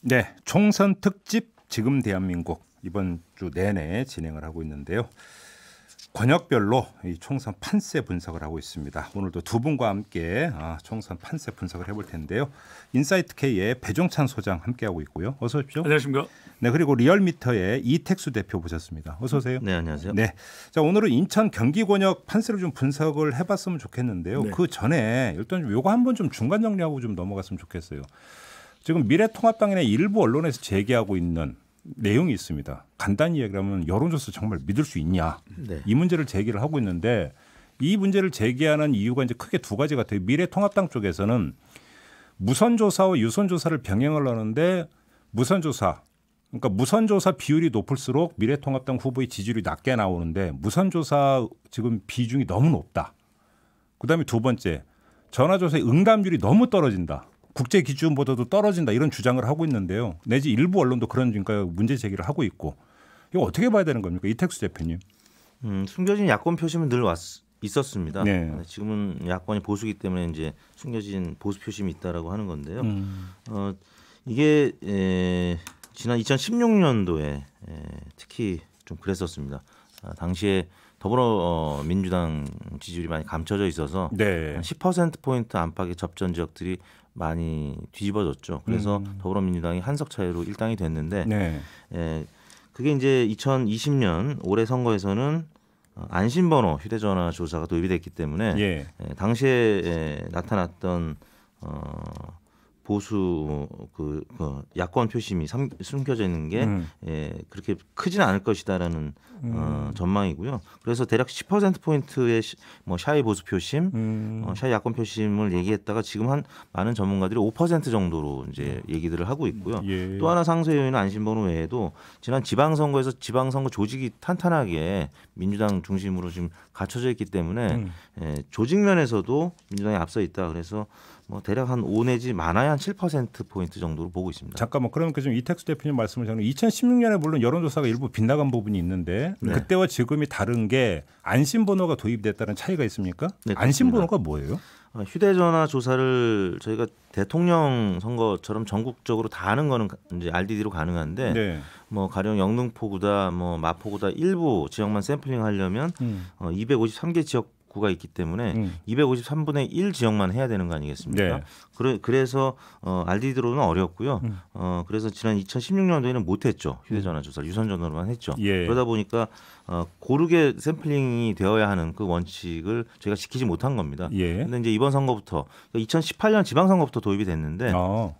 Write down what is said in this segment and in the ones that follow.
네, 총선 특집 지금 대한민국 이번 주 내내 진행을 하고 있는데요. 권역별로 이 총선 판세 분석을 하고 있습니다. 오늘도 두 분과 함께 아, 총선 판세 분석을 해볼 텐데요. 인사이트 K의 배종찬 소장 함께하고 있고요. 어서 오십시오. 안녕하십니까. 네, 그리고 리얼미터의 이택수 대표 보셨습니다. 어서 오세요. 네, 안녕하세요. 네, 자 오늘은 인천 경기 권역 판세를 좀 분석을 해봤으면 좋겠는데요. 네. 그 전에 일단 요거 한번 좀 중간 정리하고 좀 넘어갔으면 좋겠어요. 지금 미래통합당이나 일부 언론에서 제기하고 있는 내용이 있습니다. 간단히 얘기하면 여론조사 정말 믿을 수 있냐 네. 이 문제를 제기를 하고 있는데 이 문제를 제기하는 이유가 이제 크게 두 가지 같아요. 미래통합당 쪽에서는 무선조사와 유선조사를 병행을 하는데 무선조사 그러니까 무선조사 비율이 높을수록 미래통합당 후보의 지지율이 낮게 나오는데 무선조사 지금 비중이 너무 높다. 그다음에 두 번째 전화조사의 응답률이 너무 떨어진다. 국제 기준보다도 떨어진다 이런 주장을 하고 있는데요. 내지 일부 언론도 그런 그러니까 문제 제기를 하고 있고 이거 어떻게 봐야 되는 겁니까 이택수 대표님? 음, 숨겨진 야권 표심은 늘 왔, 있었습니다. 네. 아, 지금은 야권이 보수기 때문에 이제 숨겨진 보수 표심이 있다라고 하는 건데요. 음. 어, 이게 에, 지난 2016년도에 에, 특히 좀 그랬었습니다. 아, 당시에 더불어민주당 어, 지지율이 많이 감춰져 있어서 네. 10% 포인트 안팎의 접전 지역들이 많이 뒤집어졌죠. 그래서 음. 더불어민주당이 한석 차이로 일당이 됐는데 네. 예, 그게 이제 2020년 올해 선거에서는 어, 안심번호 휴대전화 조사가 도입이 됐기 때문에 예. 예, 당시에 예, 나타났던 어, 보수 그, 그 야권 표심이 삼, 숨겨져 있는 게 음. 예, 그렇게 크지는 않을 것이다라는 음. 어, 전망이고요. 그래서 대략 10% 포인트의 뭐 샤이 보수 표심, 음. 어, 샤이 야권 표심을 얘기했다가 지금 한 많은 전문가들이 5% 정도로 이제 음. 얘기들을 하고 있고요. 예. 또 하나 상세 요인 은 안심번호 외에도 지난 지방선거에서 지방선거 조직이 탄탄하게 민주당 중심으로 지금 갖춰져 있기 때문에 음. 예, 조직 면에서도 민주당이 앞서 있다. 그래서 뭐 대략 한5 내지 많아야 한7% 포인트 정도로 보고 있습니다. 잠깐만 그러면그지 이택수 대표님 말씀을 저는 2016년에 물론 여론조사가 일부 빗나간 부분이 있는데 네. 그때와 지금이 다른 게 안심번호가 도입됐다는 차이가 있습니까? 네, 안심번호가 뭐예요? 어, 휴대전화 조사를 저희가 대통령 선거처럼 전국적으로 다 하는 거는 이제 RDD로 가능한데 네. 뭐 가령 영등포구다 뭐 마포구다 일부 지역만 샘플링 하려면 음. 어, 253개 지역 구가 있기 때문에 음. 253분의 1 지역만 해야 되는 거 아니겠습니까? 네. 그래, 그래서 어, 알디드로는 어렵고요. 음. 어, 그래서 지난 2016년도에는 못했죠. 음. 휴대전화 조사 유선 전화로만 했죠. 예. 그러다 보니까 어, 고르게 샘플링이 되어야 하는 그 원칙을 저희가 지키지 못한 겁니다. 그런데 예. 이제 이번 선거부터 그러니까 2018년 지방선거부터 도입이 됐는데. 어.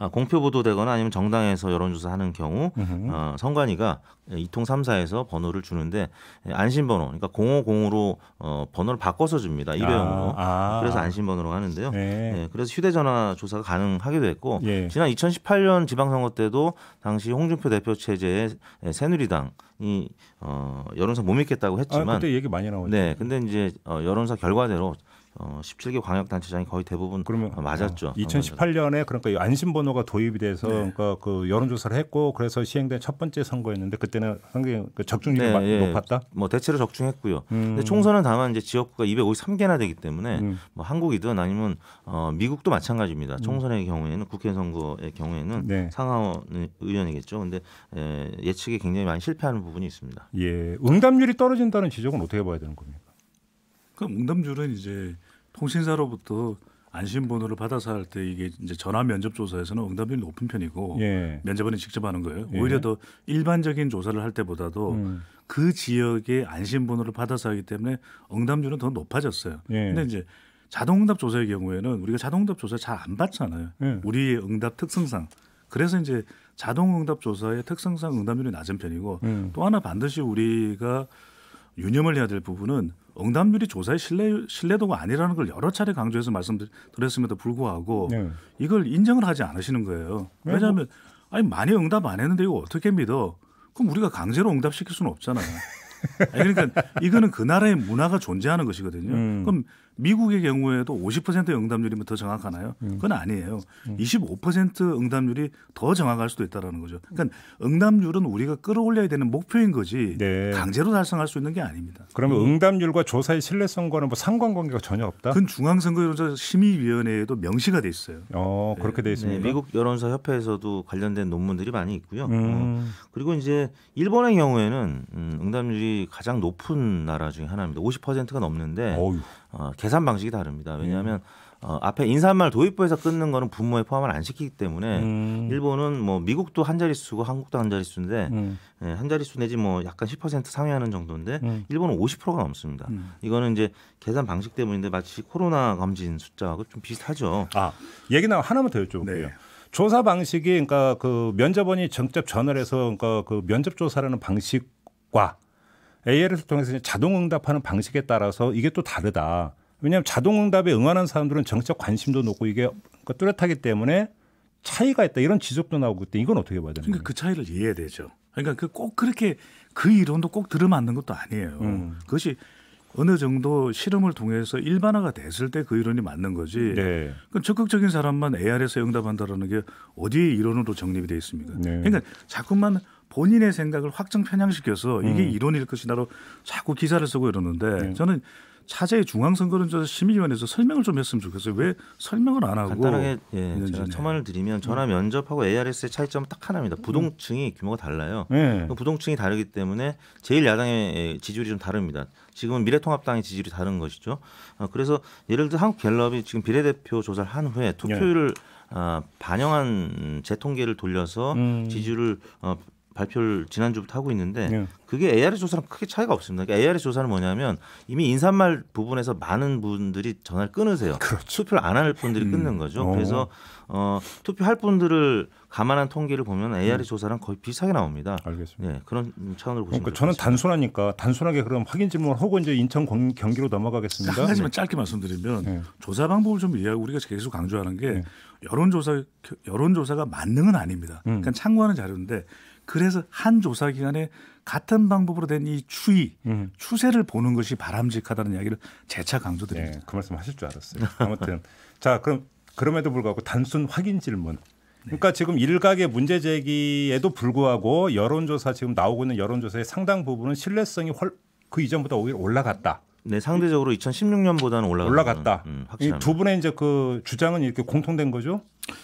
아, 공표 보도되거나 아니면 정당에서 여론조사하는 경우 어, 선관위가 이통 삼사에서 번호를 주는데 안심번호 그러니까 0 5 0으로 어, 번호를 바꿔서 줍니다. 일회용으로. 아, 아. 그래서 안심번호로 하는데요. 네. 네. 그래서 휴대전화 조사가 가능하게 됐고 예. 지난 2018년 지방선거 때도 당시 홍준표 대표 체제의 새누리당 이 어, 여론사 못 믿겠다고 아, 했지만 아, 그때 얘기 많이 나왔죠. 네, 근데 이제 어, 여론사 결과대로 어, 17개 광역단체장이 거의 대부분 그러면 어, 맞았죠. 2018년에 어, 그러니까 그 안심번호가 도입이 돼서 네. 그러니까 그 여론조사를 했고 그래서 시행된 첫 번째 선거였는데 그때는 상당히 그 적중률이 네, 예. 높았다. 뭐 대체로 적중했고요. 음. 근데 총선은 다만 이제 지역구가 253개나 되기 때문에 음. 뭐 한국이든 아니면 어, 미국도 마찬가지입니다. 음. 총선의 음. 경우에는 국회 선거의 경우에는 네. 상하원 의원이겠죠. 근데 예, 예측이 굉장히 많이 실패하는 부분이 있습니다. 예, 응답률이 떨어진다는 지적은 어떻게 봐야 되는 겁니까? 그 응답률은 이제 통신사로부터 안심 번호를 받아서 할 때 이게 이제 전화 면접 조사에서는 응답률이 높은 편이고 예. 면접원이 직접 하는 거예요. 예. 오히려 예. 더 일반적인 조사를 할 때보다도 음. 그 지역의 안심 번호를 받아서 하기 때문에 응답률은 더 높아졌어요. 예. 근데 이제 자동응답 조사의 경우에는 우리가 자동응답 조사 잘 안 받잖아요. 예. 우리의 응답 특성상 그래서 이제 자동응답 조사의 특성상 응답률이 낮은 편이고 음. 또 하나 반드시 우리가 유념을 해야 될 부분은 응답률이 조사의 신뢰 신뢰도가 아니라는 걸 여러 차례 강조해서 말씀드렸음에도 불구하고 네. 이걸 인정을 하지 않으시는 거예요. 네, 왜냐하면 뭐. 아니 많이 응답 안 했는데 이거 어떻게 믿어? 그럼 우리가 강제로 응답시킬 수는 없잖아요. 아니, 그러니까 이거는 그 나라의 문화가 존재하는 것이거든요. 음. 그럼 미국의 경우에도 50% 응답률이면 더 정확하나요? 음. 그건 아니에요. 25% 음. 응답률이 더 정확할 수도 있다라는 거죠. 그러니까 응답률은 우리가 끌어올려야 되는 목표인 거지 네. 강제로 달성할 수 있는 게 아닙니다. 그러면 음. 응답률과 조사의 신뢰성과는 뭐 상관관계가 전혀 없다? 그건 중앙선거여론조 심의위원회에도 명시가 돼 있어요. 어 그렇게 돼 있습니다. 네, 미국 여론사 협회에서도 관련된 논문들이 많이 있고요. 음. 어, 그리고 이제 일본의 경우에는 응답률이 가장 높은 나라 중에 하나입니다. 50%가 넘는데. 어휴. 어, 계산 방식이 다릅니다. 음. 왜냐하면 음. 어, 앞에 인사말 도입부에서 끊는 거는 분모에 포함을 안 시키기 때문에 음. 일본은 뭐 미국도 한 자릿수고 한국도 한 자릿수인데 음. 예, 한 자릿수 내지 뭐 약간 10% 상회하는 정도인데 음. 일본은 50%가 넘습니다. 음. 이거는 이제 계산 방식 때문인데 마치 코로나 검진 숫자하고 좀 비슷하죠. 아 얘기 나면 하나만 더 여쭤볼게요. 네. 조사 방식이 그러니까 그 면접원이 직접 전화를 해서 그러니까 그 면접 조사라는 방식과 AI를 통해서 자동 응답하는 방식에 따라서 이게 또 다르다. 왜냐하면 자동 응답에 응하는 사람들은 정치적 관심도 높고 이게 그러니까 뚜렷하기 때문에 차이가 있다 이런 지적도 나오고 있다. 이건 어떻게 봐야 되나요? 그러니까 그 차이를 이해해야 되죠. 그러니까 그꼭 그렇게 그 이론도 꼭 들어맞는 것도 아니에요. 음. 그것이 어느 정도 실험을 통해서 일반화가 됐을 때 그 이론이 맞는 거지. 네. 그럼 적극적인 사람만 AR에서 응답한다라는 게 어디에 이론으로 정립이 돼 있습니까? 네. 그러니까 자꾸만 본인의 생각을 확정 편향시켜서 이게 음. 이론일 것이다로 자꾸 기사를 쓰고 이러는데 네. 저는 차제의 중앙선거론조 심의위원회에서 설명을 좀 했으면 좋겠어요. 왜 설명을 안 하고 간단하게 예, 제가 네. 첨언을 드리면 음. 전화 면접하고 ARS의 차이점 딱 하나입니다. 음. 부동층이 규모가 달라요. 네. 부동층이 다르기 때문에 제일 야당의 예, 지지율이 좀 다릅니다. 지금은 미래통합당의 지지율이 다른 것이죠. 어, 그래서 예를 들어 한국갤럽이 지금 비례대표 조사를 한 후에 투표율을 네. 아, 반영한 재통계를 돌려서 음. 지지율을 어, 발표를 지난주부터 하고 있는데 네. 그게 ARS 조사랑 크게 차이가 없습니다. 그러니까 ARS 조사는 뭐냐면 이미 인사말 부분에서 많은 분들이 전화를 끊으세요. 그렇죠. 투표를 안 할 분들이 음. 끊는 거죠. 오. 어. 그래서 어, 투표할 분들을 감안한 통계를 보면 ARS 음. 조사랑 거의 비슷하게 나옵니다. 알겠습니다. 네, 그런 차원으로 보시면 그러니까 저는 단순하니까 단순하게 그럼 확인 질문 을 하고 이제 인천 경기로 넘어가겠습니다. 한 가지만 네. 짧게 말씀드리면 네. 조사 방법을 좀 이해하고 우리가 계속 강조하는 게 네. 여론조사 여론조사가 만능은 아닙니다. 음. 그러니까 참고하는 자료인데 그래서 한 조사 기간에 같은 방법으로 된 이 추이 음. 추세를 보는 것이 바람직하다는 이야기를 재차 강조드립니다. 네, 그 말씀하실 줄 알았어요. 아무튼 자 그럼 그럼에도 불구하고 단순 확인 질문. 네. 그러니까 네. 지금 일각의 문제 제기에도 불구하고 여론조사 지금 나오고 있는 여론조사의 상당 부분은 신뢰성이 훨, 그 이전보다 오히려 올라갔다. 네, 상대적으로 2016년보다는 올라갔다. 올라갔다. 음, 두 분의 이제 그 주장은 이렇게 공통된 거죠?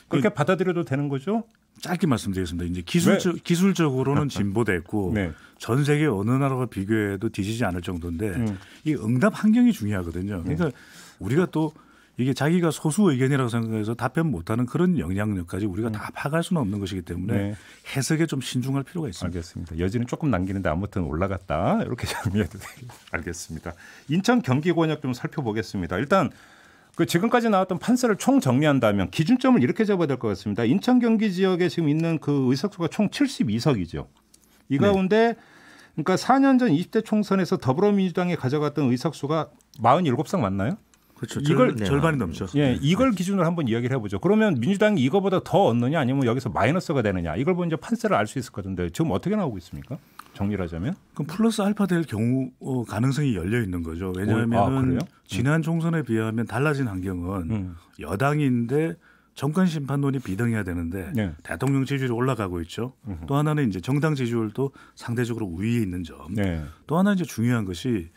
그렇게 그, 받아들여도 되는 거죠? 짧게 말씀드리겠습니다. 이제 기술적 네. 기술적으로는 아, 아. 진보됐고 네. 전 세계 어느 나라가 비교해도 뒤지지 않을 정도인데 음. 이 응답 환경이 중요하거든요. 네. 그러니까 음. 우리가 또 이게 자기가 소수 의견이라고 생각해서 답변 못하는 그런 영향력까지 우리가 음. 다 파악할 수는 없는 것이기 때문에 네. 해석에 좀 신중할 필요가 있습니다. 알겠습니다. 여지는 조금 남기는데 아무튼 올라갔다 이렇게 정리해도 되겠습니다. 알겠습니다. 인천 경기 권역 좀 살펴보겠습니다. 일단 그 지금까지 나왔던 판세를 총 정리한다면 기준점을 이렇게 잡아야 될 것 같습니다. 인천 경기 지역에 지금 있는 그 의석수가 총 72석이죠. 이 네. 가운데 네. 그러니까 4년 전 20대 총선에서 더불어민주당이 가져갔던 의석수가 47석 맞나요? 그렇죠. 이걸 네. 절반이 넘쳤 예, 네. 이걸 네. 기준으로 한번 이야기를 해보죠. 그러면 민주당이 이거보다 더 얻느냐, 아니면 여기서 마이너스가 되느냐, 이걸 보면 이제 판세를 알 수 있을 것 같은데 지금 어떻게 나오고 있습니까? 정리를 하자면 그럼 플러스 알파 될 경우 어, 가능성이 열려 있는 거죠. 왜냐하면 아, 지난 총선에 비하면 달라진 환경은 음. 여당인데 정권 심판론이 비등해야 되는데 네. 대통령 지지율이 올라가고 있죠. 음또 하나는 이제 정당 지지율도 상대적으로 우위에 있는 점. 네. 또 하나 이제 중요한 것이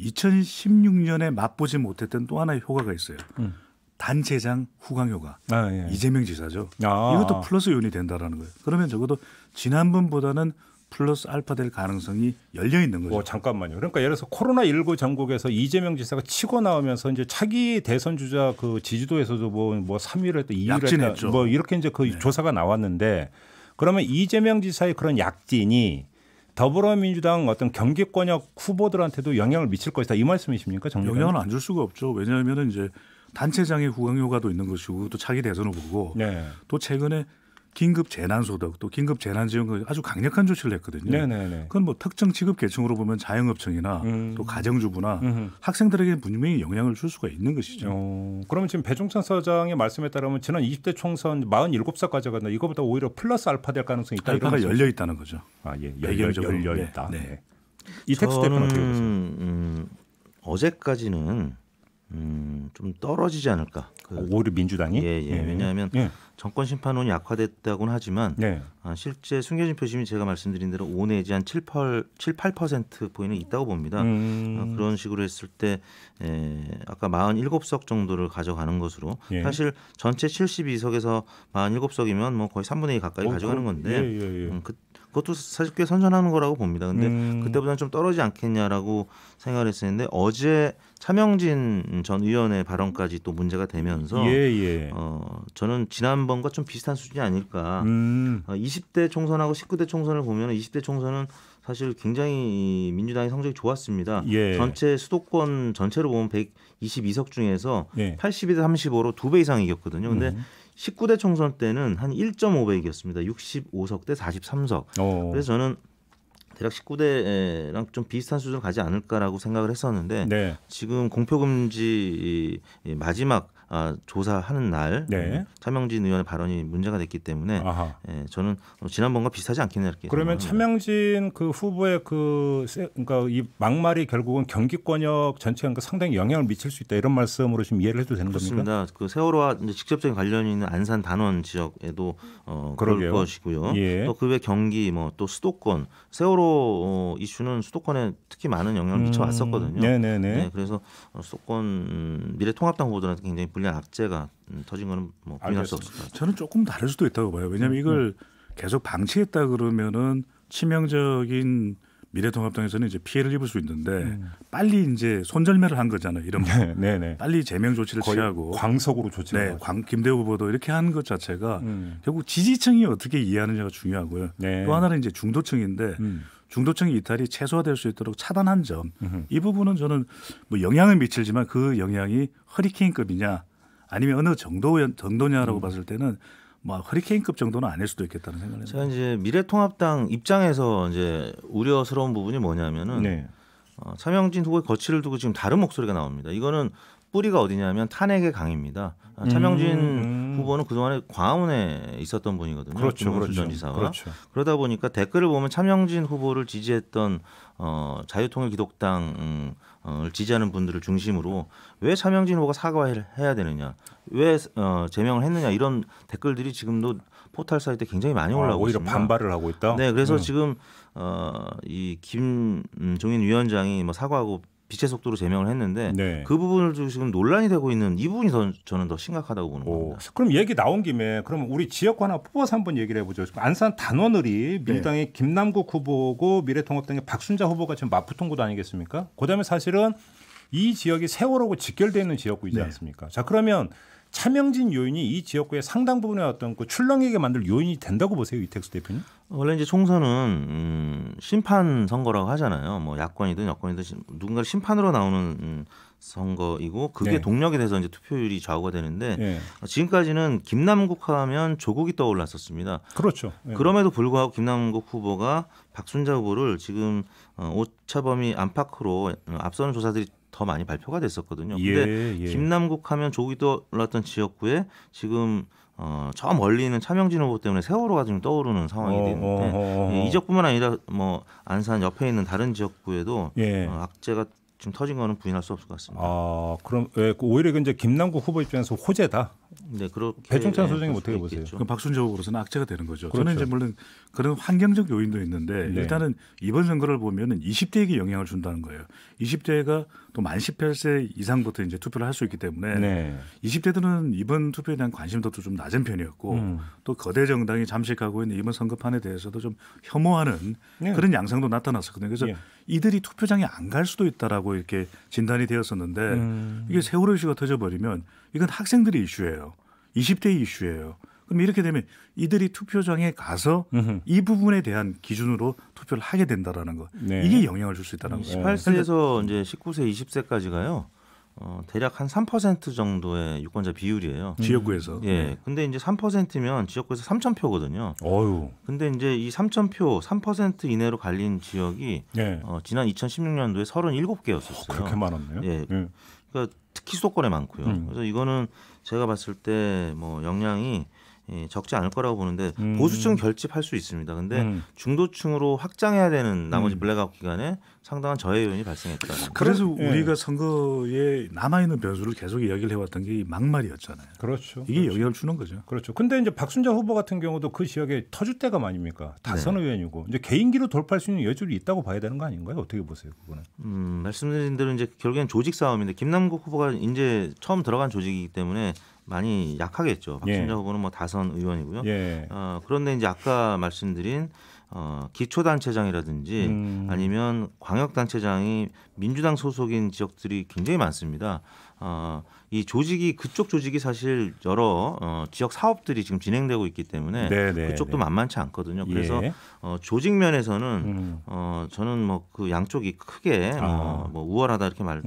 2016년에 맛보지 못했던 또 하나의 효과가 있어요. 음. 단체장 후광 효과. 아, 예. 이재명 지사죠. 아. 이것도 플러스 요인이 된다라는 거예요. 그러면 적어도 지난번보다는 플러스 알파 될 가능성이 열려 있는 거죠. 어, 잠깐만요. 그러니까 예를 들어서 코로나 19 전국에서 이재명 지사가 치고 나오면서 이제 차기 대선 주자 그 지지도에서도 뭐 뭐 3위를 뭐 했 2위를 약진했죠. 했다, 뭐 이렇게 이제 그 네. 조사가 나왔는데 그러면 이재명 지사의 그런 약진이 더불어민주당 어떤 경기권역 후보들한테도 영향을 미칠 것이다 이 말씀이십니까? 정리는? 영향을 안 줄 수가 없죠. 왜냐하면 이제 단체장의 후광효과도 있는 것이고 또 차기 대선 후보고 네. 또 최근에 긴급 재난소득 또 긴급 재난지원금 아주 강력한 조치를 했거든요. 네네네. 그건 뭐 특정 취급 계층으로 보면 자영업층이나 음. 또 가정주부나 음흠. 학생들에게 분명히 영향을 줄 수가 있는 것이죠. 어, 그러면 지금 배종찬 서장의 말씀에 따르면 지난 20대 총선 47석 가져간 이거보다 오히려 플러스 알파 될 가능성이 있다. 알파가 열려 있다는 거죠. 아 예, 열려, 열려 있다. 네. 네. 예. 이택수 대표는 어떻게 보세요? 음, 어제까지는 음, 좀 떨어지지 않을까. 그, 아, 오히려 민주당이? 예, 예. 예. 왜냐하면 예. 정권 심판론이 약화됐다고는 하지만 예. 아, 실제 숨겨진 표심이 제가 말씀드린 대로 5 내지 한 7, 8, 7 8%보이는 있다고 봅니다. 음. 아, 그런 식으로 했을 때 에, 예, 아까 47석 정도를 가져가는 것으로 예. 사실 전체 72석에서 47석이면 뭐 거의 3분의 2 가까이 어, 가져가는 건데 예, 음, 그, 그것도 사실 꽤 선전하는 거라고 봅니다. 근데 음. 그때보다는 좀 떨어지 지 않겠냐라고 생각을 했었는데 어제 차명진 전 의원의 발언까지 또 문제가 되면서 예, 예. 어, 저는 지난번과 좀 비슷한 수준이 아닐까. 음. 어, 20대 총선하고 19대 총선을 보면 20대 총선은 사실 굉장히 민주당이 성적이 좋았습니다. 예. 전체 수도권 전체로 보면 122석 중에서 예. 82대 35로 두 배 이상 이겼거든요. 근데 음. 19대 총선 때는 한 1.5배 이겼습니다. 65석 대 43석. 오. 그래서 저는 대략 19대랑 좀 비슷한 수준을 가지 않을까라고 생각을 했었는데 네. 지금 공표금지 마지막 아, 조사하는 날 음, 네. 차명진 의원의 발언이 문제가 됐기 때문에 예, 저는 지난번과 비슷하지 않겠냐 이렇게 그러면 차명진 그 후보의 그 그러니까 이 막말이 결국은 경기권역 전체에 그러니까 상당히 영향을 미칠 수 있다 이런 말씀으로 지금 이해를 해도 되는 그렇습니다. 겁니까? 그렇습니다. 그 세월호와 직접적인 관련이 있는 안산 단원 지역에도 어, 그럴 것이고요. 예. 또그 외 경기 뭐 또 수도권 세월호 어, 이슈는 수도권에 특히 많은 영향을 음. 미쳐왔었거든요. 네네네. 네, 네. 네, 그래서 수도권 음, 미래통합당 후보들한테 굉장히 불리한 악재가 음, 터진 거는 뭐 부인할 수 없을 것 같아요. 저는 조금 다를 수도 있다고 봐요. 왜냐하면 음, 이걸 음. 계속 방치했다 그러면은 치명적인 미래통합당에서는 이제 피해를 입을 수 있는데 음. 빨리 이제 손절매를 한 거잖아요. 이런 네, 네, 네. 빨리 제명 조치를 취하고 광석으로 조치를 네, 광, 김대우 후보도 이렇게 한 것 자체가 음. 결국 지지층이 어떻게 이해하느냐가 중요하고요. 네. 또 하나는 이제 중도층인데 음. 중도층 이탈이 최소화될 수 있도록 차단한 점이 부분은 저는 뭐영향을 미칠지만 그 영향이 허리케인급이냐 아니면 어느 정도 정도냐라고 음. 봤을 때는 뭐 허리케인급 정도는 아닐 수도 있겠다는 생각을 제가 합니다. 이제 미래통합당 입장에서 이제 우려스러운 부분이 뭐냐면은 네. 어, 차명진 후보의 거취를 두고 지금 다른 목소리가 나옵니다. 이거는 뿌리가 어디냐면 탄핵의 강입니다. 아, 차명진 음. 음. 음. 후보는 그동안에 광화문에 있었던 분이거든요. 그렇죠. 그렇죠. 그렇죠. 그러다 보니까 댓글을 보면 참영진 후보를 지지했던 어, 자유통일기독당 음, 어, 지지하는 분들을 중심으로 왜 차명진 후보가 사과를 해야 되느냐, 왜 어, 제명을 했느냐 이런 댓글들이 지금도 포탈 사이트에 굉장히 많이 아, 올라오고 아, 오히려 있습니다. 반발을 하고 있다. 네, 그래서 음. 지금 어, 이 김종인 위원장이 뭐 사과하고 빛의 속도로 제명을 했는데 네. 그 부분을 지금 논란이 되고 있는 이 부분이 더, 저는 더 심각하다고 보는 오. 겁니다. 그럼 얘기 나온 김에 그럼 우리 지역구 하나 뽑아서 한번 얘기를 해보죠. 안산 단원을이 민주당의 네. 김남국 후보고 미래통합당의 박순자 후보가 지금 맞붙은 곳 아니겠습니까? 그다음에 사실은 이 지역이 세월호고 직결되어 있는 지역구이지 네. 않습니까? 자 그러면 차명진 요인이 이 지역구의 상당 부분의 어떤 그 출렁이게 만들 요인이 된다고 보세요 이택수 대표님? 원래 이제 총선은 음, 심판 선거라고 하잖아요. 뭐 야권이든 여권이든 누군가를 심판으로 나오는 음, 선거이고 그게 네. 동력이 돼서 이제 투표율이 좌우가 되는데 네. 지금까지는 김남국 하면 조국이 떠올랐었습니다. 그렇죠. 네. 그럼에도 불구하고 김남국 후보가 박순자 후보를 지금 어, 오차범위 안팎으로 어, 앞서는 조사들이 더 많이 발표가 됐었거든요. 예, 근데 예, 예. 김남국 하면 조기떠 올랐던 지역구에 지금 어, 저 멀리 있는 차명진 후보 때문에 세월호가 지금 떠오르는 상황이 되는데 어 어, 어, 어, 이 지역뿐만 아니라 뭐 안산 옆에 있는 다른 지역구에도 예. 어, 악재가 지금 터진 거는 부인할 수 없을 것 같습니다. 아 그럼 예, 오히려 이제 김남국 후보 입장에서 호재다. 네, 그렇게 배종찬 소장님 어떻게 보세요? 그럼 박순재 후로서는 악재가 되는 거죠. 그렇죠. 저는 이제 물론 그런 환경적 요인도 있는데 네. 일단은 이번 선거를 보면은 20대에게 영향을 준다는 거예요. 20대가 또 만 18세 이상부터 이제 투표를 할 수 있기 때문에 네. 20대들은 이번 투표에 대한 관심도도 좀 낮은 편이었고 음. 또 거대 정당이 잠식하고 있는 이번 선거판에 대해서도 좀 혐오하는 네. 그런 양상도 나타났었거든요. 그래서 예. 이들이 투표장에 안 갈 수도 있다라고 이렇게 진단이 되었었는데 음. 이게 세월호 이슈가 터져버리면 이건 학생들의 이슈예요. 20대 의 이슈예요. 그럼 이렇게 되면 이들이 투표장에 가서 으흠. 이 부분에 대한 기준으로 투표를 하게 된다라는 거. 네. 이게 영향을 줄 수 있다는 네. 거예요. 18세에서 이제 19세, 20세까지가요. 어, 대략 한 3% 정도의 유권자 비율이에요. 음. 지역구에서. 예. 네. 근데 이제 3%면 지역구에서 3천 표거든요. 어유. 근데 이제 이 3천 표, 3% 이내로 갈린 지역이 네. 어, 지난 2016년도에 37개였었어요. 어, 그렇게 많았네요. 예. 네. 그러니까 특히 수도권에 많고요. 음. 그래서 이거는 제가 봤을 때 뭐 영향이 예, 적지 않을 거라고 보는데 음. 보수층 결집할 수 있습니다. 근데 음. 중도층으로 확장해야 되는 나머지 음. 블랙아웃 기간에 상당한 저해 요인이 발생했다. 그래서 네. 우리가 예. 선거에 남아 있는 변수를 계속 이야기를 해왔던 게 막말이었잖아요. 그렇죠. 이게 그렇죠. 영향을 주는 거죠. 그렇죠. 근데 이제 박순자 후보 같은 경우도 그 지역에 터줄 때가 아닙니까? 다선 네. 의원이고 이제 개인기로 돌파할 수 있는 여지도 있다고 봐야 되는 거 아닌가요? 어떻게 보세요, 그거는? 음, 말씀드린 대로 이제 결국엔 조직 싸움인데 김남국 후보가 이제 처음 들어간 조직이기 때문에 많이 약하겠죠. 박진자 예. 후보는 뭐 다선 의원이고요. 예. 어, 그런데 이제 아까 말씀드린 어, 기초단체장이라든지 음. 아니면 광역단체장이 민주당 소속인 지역들이 굉장히 많습니다. 어, 이 조직이 그쪽 조직이 사실 여러 어, 지역 사업들이 지금 진행되고 있기 때문에 네네, 네, 그쪽도 네. 만만치 않거든요. 그래서 예. 어, 조직 면에서는 음. 어, 저는 뭐 그 양쪽이 크게 어, 아. 어, 뭐 우월하다 이렇게 말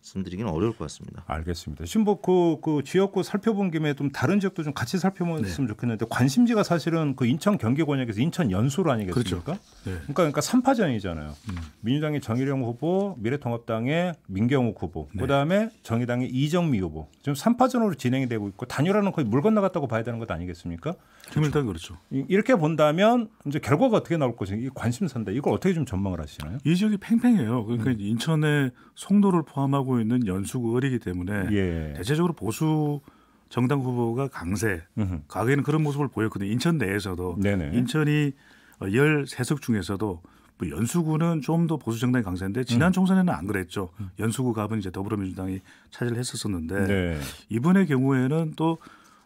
말씀드리기는 어려울 것 같습니다. 알겠습니다. 신보그 뭐 그 지역구 살펴본 김에 좀 다른 지역도 좀 같이 살펴보셨으면 네. 좋겠는데 관심지가 사실은 그 인천 경기 권역에서 인천 연수로 아니겠습니까? 그렇죠. 네. 그러니까 그러니까 삼파전이잖아요. 음. 민주당의 정일영 후보, 미래통합당의 민경욱 후보, 네. 그다음에 정의당의 이정미 후보. 지금 삼파전으로 진행이 되고 있고 단일화는 거의 물 건너갔다고 봐야 되는 것 아니겠습니까? 김일당 그렇죠. 이렇게 본다면 이제 결과가 어떻게 나올 것인지 관심사인데 이걸 어떻게 좀 전망을 하시나요? 이 지역이 팽팽해요. 그러니까 음. 인천의 송도를 포함하고 하고 있는 연수 의이기 때문에 예. 대체적으로 보수 정당 후보가 강세. 으흠. 과거에는 그런 모습을 보였거든요. 인천 내에서도 네네. 인천이 열세석 중에서도 뭐 연수구는 좀 더 보수 정당이 강세인데 지난 음. 총선에는 안 그랬죠. 연수구 갑은 이제 더불어민주당이 차지를 했었었는데 네. 이번의 경우에는 또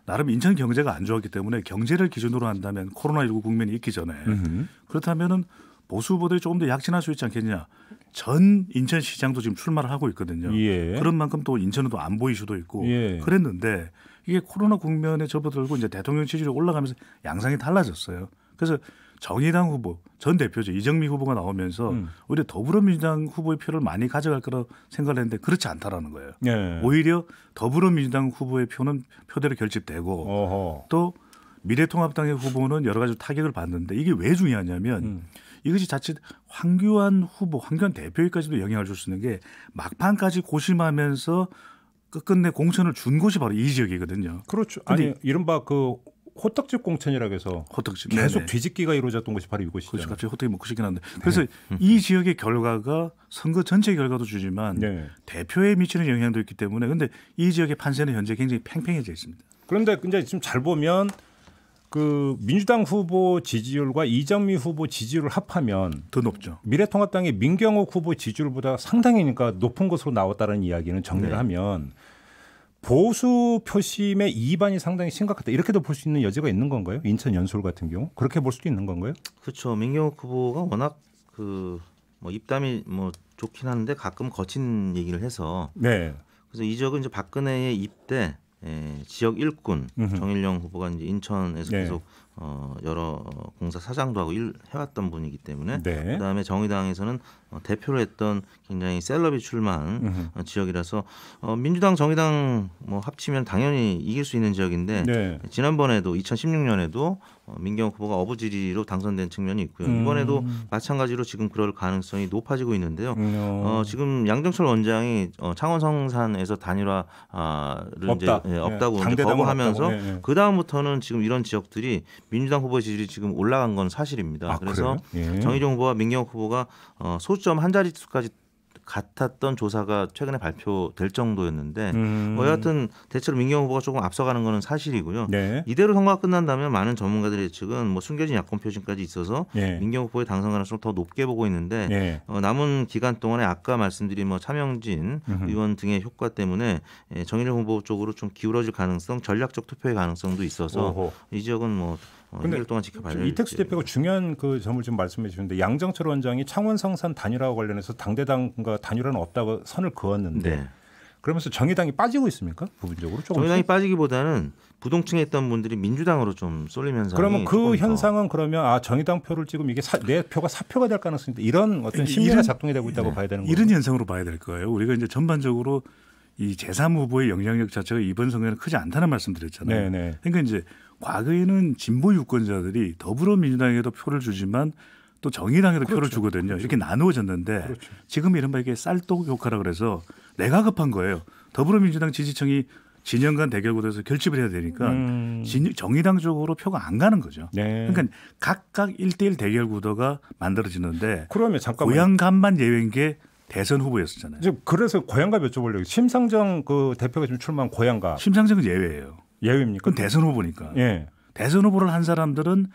나름 인천 경제가 안 좋았기 때문에 경제를 기준으로 한다면 코로나 19 국면이 있기 전에 으흠. 그렇다면은 보수 후보들이 조금 더 약진할 수 있지 않겠냐. 전 인천시장도 지금 출마를 하고 있거든요. 예. 그런 만큼 또 인천은 또안 보이셔도 있고 예. 그랬는데 이게 코로나 국면에 접어들고 이제 대통령 지지율이 올라가면서 양상이 달라졌어요. 그래서 정의당 후보 전 대표죠 이정미 후보가 나오면서 음. 오히려 더불어민주당 후보의 표를 많이 가져갈 거라고 생각했는데 그렇지 않다라는 거예요. 예. 오히려 더불어민주당 후보의 표는 표대로 결집되고 어허. 또 미래통합당의 후보는 여러 가지 타격을 받는데 이게 왜 중요하냐면. 음. 이것이 자칫 황교안 후보, 황교안 대표에까지도 영향을 줄 수 있는 게 막판까지 고심하면서 끝끝내 공천을 준 곳이 바로 이 지역이거든요. 그렇죠. 아니 이른바 그 호떡집 공천이라고 해서 호떡집 계속 네네. 뒤집기가 이루어졌던 것이 바로 이곳이죠. 그렇죠. 갑자기 호떡이 먹고 싶긴 한데 네. 그래서 네. 이 지역의 결과가 선거 전체 결과도 주지만 네. 대표에 미치는 영향도 있기 때문에 근데 이 지역의 판세는 현재 굉장히 팽팽해져 있습니다. 그런데 이제 지금 잘 보면 그 민주당 후보 지지율과 이정미 후보 지지율을 합하면 더 높죠. 미래통합당의 민경욱 후보 지지율보다 상당히 니까 높은 것으로 나왔다는 이야기는 정리를 네. 하면 보수 표심의 이반이 상당히 심각하다 이렇게도 볼 수 있는 여지가 있는 건가요? 인천 연설 같은 경우 그렇게 볼 수도 있는 건가요? 그렇죠. 민경욱 후보가 워낙 그뭐 입담이 뭐 좋긴 한데 가끔 거친 얘기를 해서 네. 그래서 이 적은 이제 박근혜의 입대 에, 예, 지역 일꾼 음흠. 정일영 후보가 이제 인천에서 네. 계속 어, 여러 공사 사장도 하고 일 해왔던 분이기 때문에 네. 그다음에 정의당에서는 어, 대표로 했던 굉장히 셀럽이 출마한 으흠. 어, 지역이라서 어, 민주당 정의당 뭐 합치면 당연히 이길 수 있는 지역인데 네. 지난번에도 2016년에도 어, 민경 후보가 어부지리로 당선된 측면이 있고요. 음. 이번에도 마찬가지로 지금 그럴 가능성이 높아지고 있는데요. 음. 어, 어 지금 양정철 원장이 어, 창원성산에서 단일화를 없다. 이제 예, 예, 없다고 예. 이제 거부하면서 예, 예. 그 다음부터는 지금 이런 지역들이 민주당 후보 지지율이 지금 올라간 건 사실입니다. 아, 그래서 예. 정의정 후보와 민경 후보가 어, 소 시점 한 자릿수까지 같았던 조사가 최근에 발표될 정도였는데 음. 뭐 여하튼 대체로 민경 후보가 조금 앞서가는 것은 사실이고요. 네. 이대로 선거가 끝난다면 많은 전문가들의 예측은 뭐 숨겨진 야권 표심까지 있어서 네. 민경 후보의 당선 가능성을 더 높게 보고 있는데 네. 어, 남은 기간 동안에 아까 말씀드린 뭐 차명진 음흠. 의원 등의 효과 때문에 예, 정일영 후보 쪽으로 좀 기울어질 가능성, 전략적 투표의 가능성도 있어서 오호. 이 지역은 뭐 어, 근데 1 동안 지켜봐야 될 이택수 대표가 중요한 그 점을 좀 말씀해 주는데 양정철 원장이 창원 성산 단일화와 관련해서 당대당과 단일화는 없다고 선을 그었는데 네. 그러면서 정의당이 빠지고 있습니까? 부분적으로 조금 정의당이 빠지기보다는 부동층에 있던 분들이 민주당으로 좀 쏠리면서 그러면 그 현상은 그러면 아 정의당 표를 지금 이게 사, 내 표가 사표가 될 가능성이 있다. 이런 어떤 심리가 작동이 되고 있다고 네. 봐야 되는 거예 이런 현상으로 봐야 될 거예요. 우리가 이제 전반적으로 이 제3 후보의 영향력 자체가 이번 선거에는 크지 않다는 말씀드렸잖아요. 네네. 네. 그러니까 이제 과거에는 진보 유권자들이 더불어민주당에도 표를 주지만 또 정의당에도 그렇죠. 표를 주거든요. 그렇죠. 이렇게 나누어졌는데 그렇죠. 지금 이른바 이게 쌀떡 효과라 그래서 내가 급한 거예요. 더불어민주당 지지층이 진영 간 대결 구도에서 결집을 해야 되니까 음. 진, 정의당 쪽으로 표가 안 가는 거죠. 네. 그러니까 각각 1대1 대결 구도가 만들어지는데 그러면 잠깐 고향감만 예외인 게 대선 후보였었잖아요. 그래서 고향갑 여쭤보려고 심상정 그 대표가 지금 출마한 고향갑. 심상정은 예외예요. 예외입니까? 그건 대선 후보니까. 예. 대선 후보를 한 사람들은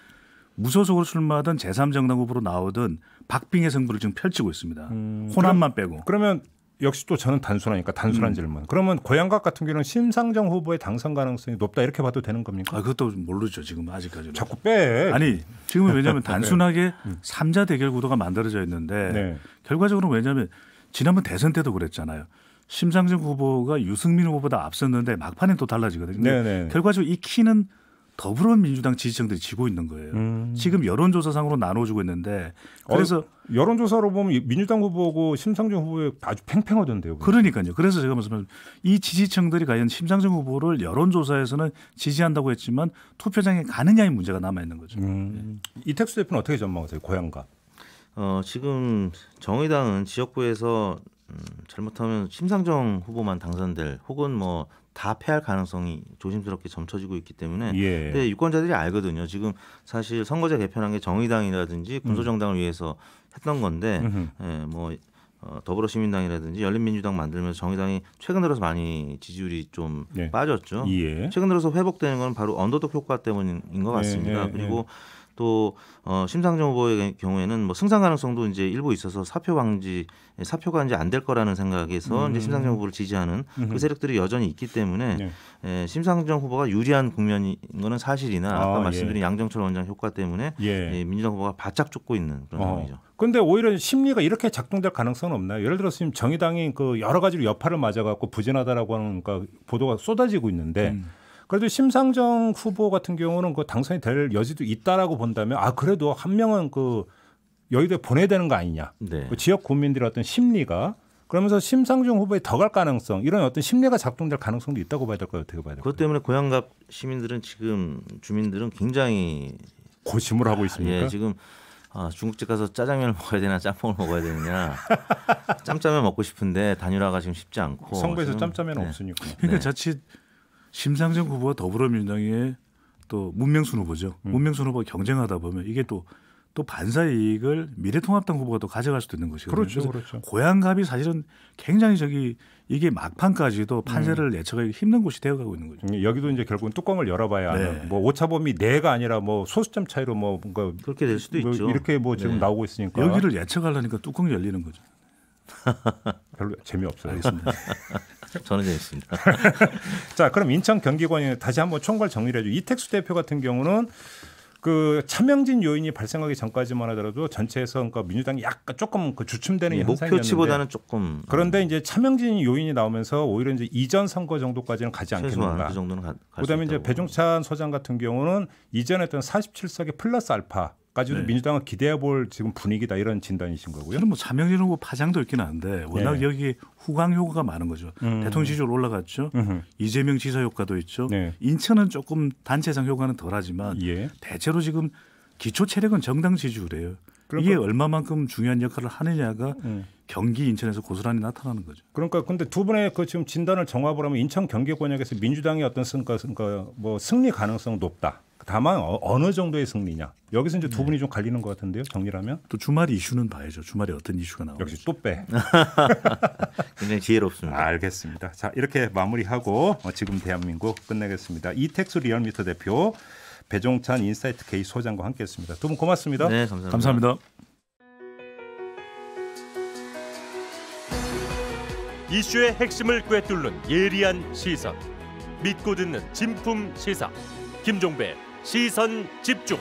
무소속으로 출마하든 제3정당 후보로 나오든 박빙의 승부를 지금 펼치고 있습니다. 음, 호남만 그럼, 빼고. 그러면 역시 또 저는 단순하니까 단순한 음. 질문. 그러면 고향각 같은 경우는 심상정 후보의 당선 가능성이 높다 이렇게 봐도 되는 겁니까? 아, 그것도 모르죠 지금 아직까지. 자꾸 빼. 아니 지금은 왜냐하면 단순하게 음. 삼자 대결 구도가 만들어져 있는데 네. 결과적으로 왜냐하면 지난번 대선 때도 그랬잖아요. 심상정 후보가 유승민 후보보다 앞섰는데 막판엔 또 달라지거든요. 네네. 네. 결과적으로 이 키는 더불어민주당 지지층들이 지고 있는 거예요. 음. 지금 여론조사상으로 나눠주고 있는데 어, 그래서 어, 여론조사로 보면 민주당 후보고 심상정 후보에 아주 팽팽하던데요. 그러니까요 그래서 제가 말씀드이 지지층들이 과연 심상정 후보를 여론조사에서는 지지한다고 했지만 투표장에 가느냐의 문제가 남아 있는 거죠. 음. 네. 이택수 대표는 어떻게 전망하세요? 고향과? 어, 지금 정의당은 지역구에서 음, 잘못하면 심상정 후보만 당선될 혹은 뭐다 패할 가능성이 조심스럽게 점쳐지고 있기 때문에 예. 근데 유권자들이 알거든요. 지금 사실 선거제 개편한 게 정의당이라든지 음. 군소정당을 음. 위해서 했던 건데 예, 뭐 어, 더불어시민당이라든지 열린민주당 만들면서 정의당이 최근 들어서 많이 지지율이 좀 네. 빠졌죠. 예. 최근 들어서 회복되는 건 바로 언더독 효과 때문인 것 예, 같습니다. 예, 예, 그리고 또 어, 심상정 후보의 경우에는 뭐 승상 가능성도 이제 일부 있어서 사표 방지 사표가 이제 안 될 거라는 생각에서 음. 이제 심상정 후보를 지지하는 음. 그 세력들이 여전히 있기 때문에 네. 예, 심상정 후보가 유리한 국면인 거는 사실이나 아, 아까 아, 말씀드린 예. 양정철 원장 효과 때문에 예. 예, 민주당 후보가 바짝 쫓고 있는 그런 어. 상황이죠. 근데 오히려 심리가 이렇게 작동될 가능성은 없나요? 예를 들어서 지금 정의당이 그 여러 가지로 여파를 맞아갖고 부진하다라고 하는 그러니까 보도가 쏟아지고 있는데 음. 그래도 심상정 후보 같은 경우는 그 당선이 될 여지도 있다라고 본다면 아 그래도 한 명은 그 여의도에 보내야 되는 거 아니냐. 네. 그 지역 국민들의 어떤 심리가 그러면서 심상정 후보에 더 갈 가능성 이런 어떤 심리가 작동될 가능성도 있다고 봐야 될까요? 어떻게 봐야 될까요? 그것 때문에 고향갑 시민들은 지금 주민들은 굉장히 고심을 하고 있습니다. 아, 예, 지금 아, 중국집 가서 짜장면을 먹어야 되나 짬뽕을 먹어야 되느냐 짬짜면 먹고 싶은데 단일화가 지금 쉽지 않고 선거에서 짬짜면 네. 없으니까 그러니까 네. 자칫 심상정 후보와 더불어민주당의 또 문명순 후보죠. 음. 문명순 후보 경쟁하다 보면 이게 또 또 반사 이익을 미래통합당 후보가 또 가져갈 수도 있는 것이거든요. 그렇죠, 그렇죠. 고향갑이 사실은 굉장히 저기 이게 막판까지도 판세를 음. 예측하기 힘든 곳이 되어가고 있는 거죠. 음, 여기도 이제 결국은 뚜껑을 열어봐야 네. 하는 뭐 오차범위 내가 아니라 뭐 소수점 차이로 뭐 뭔가 그렇게 될 수도 뭐 있죠. 이렇게 뭐 지금 네. 나오고 있으니까 여기를 예측하려니까 뚜껑이 열리는 거죠. 별로 재미없어요. 알겠습니다. 전해져 있습니다. 자, 그럼 인천 경기권이 다시 한번 총괄 정리를 해줘. 이택수 대표 같은 경우는 그 차명진 요인이 발생하기 전까지만 하더라도 전체에서 그러니까 민주당이 약간 조금 그 주춤되는 네, 현상이었는데 목표치보다는 조금 그런데 이제 차명진 요인이 나오면서 오히려 이제 이전 선거 정도까지는 가지 않겠는가. 그 정도는 가, 그다음에 이제 배종찬 소장 같은 경우는 이전에 했던 47석의 플러스 알파 아지도 네. 민주당은 기대해볼 지금 분위기다 이런 진단이신 거고요. 저는 뭐 자명진 후보 뭐 파장도 있긴 한데 워낙 네. 여기 후광 효과가 많은 거죠. 음. 대통령 지지율 올라갔죠. 음흠. 이재명 지사 효과도 있죠. 네. 인천은 조금 단체장 효과는 덜하지만 예. 대체로 지금 기초 체력은 정당 지지율이에요. 그러니까 이게 얼마만큼 중요한 역할을 하느냐가 음. 경기 인천에서 고스란히 나타나는 거죠. 그러니까 근데 두 분의 그 지금 진단을 정합을 하면 인천 경기 권역에서 민주당의 어떤 승가, 승가 뭐 승리 가능성 높다. 다만 어, 어느 정도의 승리냐 여기서 이제 두 네. 분이 좀 갈리는 것 같은데요. 정리하면 또 주말 이슈는 봐야죠. 주말에 어떤 이슈가 나오는지 역시 또 빼. 굉장히 지혜롭습니다. 알겠습니다. 자 이렇게 마무리하고 어, 지금 대한민국 끝내겠습니다. 이택수 리얼미터 대표 배종찬 인사이트 K 소장과 함께했습니다. 두 분 고맙습니다. 네 감사합니다. 감사합니다. 이슈의 핵심을 꿰뚫는 예리한 시선 믿고 듣는 진품 시사 김종배 시선 집중.